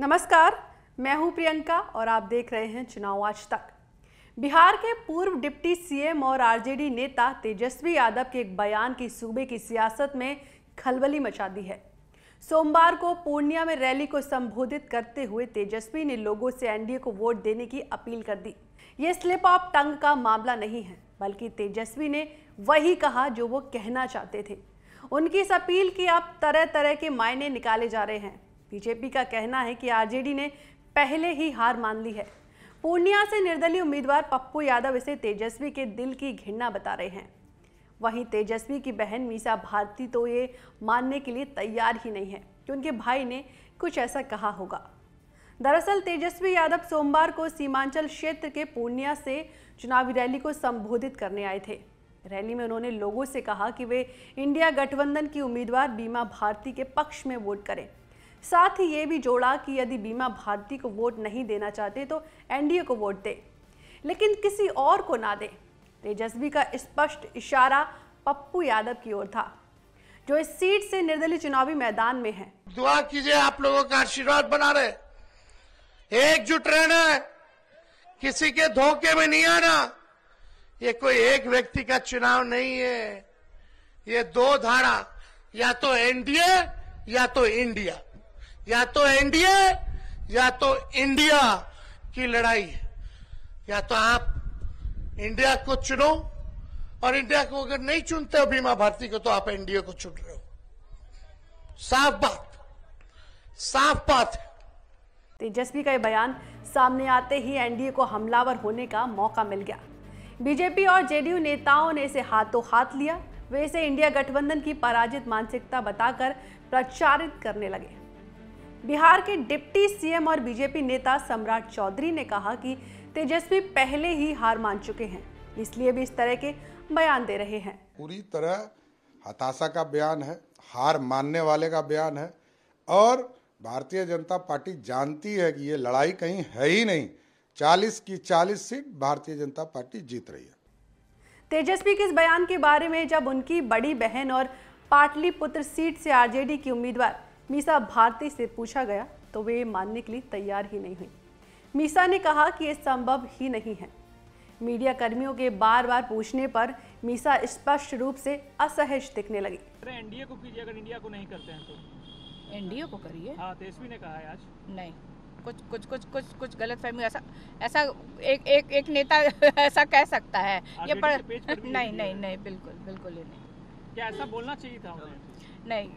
नमस्कार मैं हूं प्रियंका और आप देख रहे हैं चुनाव आज तक बिहार के पूर्व डिप्टी सीएम और आरजेडी नेता तेजस्वी यादव के एक बयान की सूबे की सियासत में खलबली मचा दी है सोमवार को पूर्णिया में रैली को संबोधित करते हुए तेजस्वी ने लोगों से एनडीए को वोट देने की अपील कर दी ये स्लिप ऑफ टंग का मामला नहीं है बल्कि तेजस्वी ने वही कहा जो वो कहना चाहते थे उनकी इस अपील की अब तरह तरह के मायने निकाले जा रहे हैं बीजेपी का कहना है कि आरजेडी ने पहले ही हार मान ली है पूर्णिया से निर्दलीय उम्मीदवार पप्पू यादव इसे तेजस्वी के दिल की घृणा बता रहे हैं वहीं तेजस्वी की बहन मीसा भारती तो ये मानने के लिए तैयार ही नहीं है कि उनके भाई ने कुछ ऐसा कहा होगा दरअसल तेजस्वी यादव सोमवार को सीमांचल क्षेत्र के पूर्णिया से चुनावी रैली को संबोधित करने आए थे रैली में उन्होंने लोगों से कहा कि वे इंडिया गठबंधन की उम्मीदवार बीमा भारती के पक्ष में वोट करें साथ ही ये भी जोड़ा कि यदि बीमा भारती को वोट नहीं देना चाहते तो एनडीए को वोट दे लेकिन किसी और को ना दे तेजस्वी का स्पष्ट इशारा पप्पू यादव की ओर था जो इस सीट से निर्दलीय चुनावी मैदान में है दुआ कीजिए आप लोगों का आशीर्वाद बना रहे एकजुट रहना है किसी के धोखे में नहीं आना ये कोई एक व्यक्ति का चुनाव नहीं है ये दो धारा या तो एनडीए या तो इंडिया या तो एनडीए या तो इंडिया की लड़ाई है या तो आप इंडिया को चुनो और इंडिया को अगर नहीं चुनते हो भीमा भारती को तो आप एनडीए को चुन रहे हो साफ बात साफ बात तेजस्वी का यह बयान सामने आते ही एनडीए को हमलावर होने का मौका मिल गया बीजेपी और जेडीयू नेताओं ने इसे हाथों हाथ लिया वे इसे इंडिया गठबंधन की पराजित मानसिकता बताकर प्रचारित करने लगे बिहार के डिप्टी सीएम और बीजेपी नेता सम्राट चौधरी ने कहा कि तेजस्वी पहले ही हार मान चुके हैं इसलिए भी इस तरह के बयान दे रहे हैं पूरी तरह हताशा का बयान है हार मानने वाले का बयान है और भारतीय जनता पार्टी जानती है कि ये लड़ाई कहीं है ही नहीं चालीस की चालीस सीट भारतीय जनता पार्टी जीत रही है तेजस्वी के इस बयान के बारे में जब उनकी बड़ी बहन और पाटलिपुत्र सीट से आरजेडी की उम्मीदवार मीसा भारती से पूछा गया तो वे मानने के लिए तैयार ही नहीं हुई मीसा ने कहा कि यह संभव ही नहीं है मीडिया कर्मियों के बार बार पूछने पर मीसा स्पष्ट रूप से असहज दिखने लगी एनडीए को कीजिए अगर इंडिया को नहीं करते हैं तो एनडीए को करिए हाँ तेजस्वी तो ने कहा है आज नहीं कुछ कुछ कुछ कुछ कुछ गलत फहमी ऐसा ऐसा एक एक एक नेता ऐसा कह सकता है हाँ, ये पर, पर नहीं नहीं नहीं बिल्कुल बिल्कुल ही नहीं क्या ऐसा बोलना चाहिए था नहीं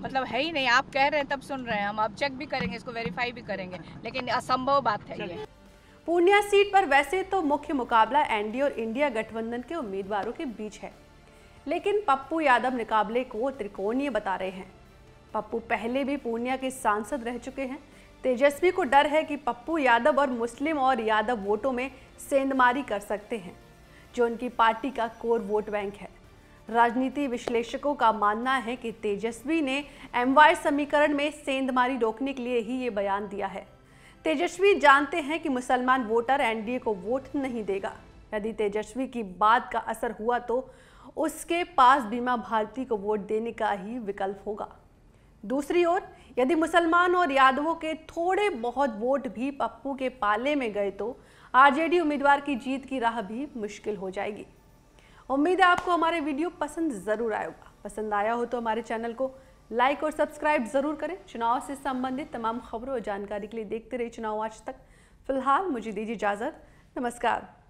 मतलब है ही नहीं आप कह रहे हैं तब सुन रहे हैं हम अब चेक भी करेंगे इसको वेरीफाई भी करेंगे लेकिन असंभव बात है ये पूर्णिया सीट पर वैसे तो मुख्य मुकाबला एनडीए और इंडिया गठबंधन के उम्मीदवारों के बीच है लेकिन पप्पू यादव मुकाबले को त्रिकोणीय बता रहे हैं पप्पू पहले भी पूर्णिया के सांसद रह चुके हैं तेजस्वी को डर है कि पप्पू यादव और मुस्लिम और यादव वोटों में सेंधमारी कर सकते हैं जो उनकी पार्टी का कोर वोट बैंक है राजनीति विश्लेषकों का मानना है कि तेजस्वी ने एमवाई समीकरण में सेंधमारी रोकने के लिए ही ये बयान दिया है तेजस्वी जानते हैं कि मुसलमान वोटर एनडीए को वोट नहीं देगा यदि तेजस्वी की बात का असर हुआ तो उसके पास बीमा भारती को वोट देने का ही विकल्प होगा दूसरी ओर यदि मुसलमान और यादवों के थोड़े बहुत वोट भी पप्पू के पाले में गए तो आरजेडी उम्मीदवार की जीत की राह भी मुश्किल हो जाएगी उम्मीद है आपको हमारे वीडियो पसंद ज़रूर आएगा होगा पसंद आया हो तो हमारे चैनल को लाइक और सब्सक्राइब ज़रूर करें चुनाव से संबंधित तमाम खबरों और जानकारी के लिए देखते रहिए चुनाव आज तक फिलहाल मुझे दीजिए इजाज़त नमस्कार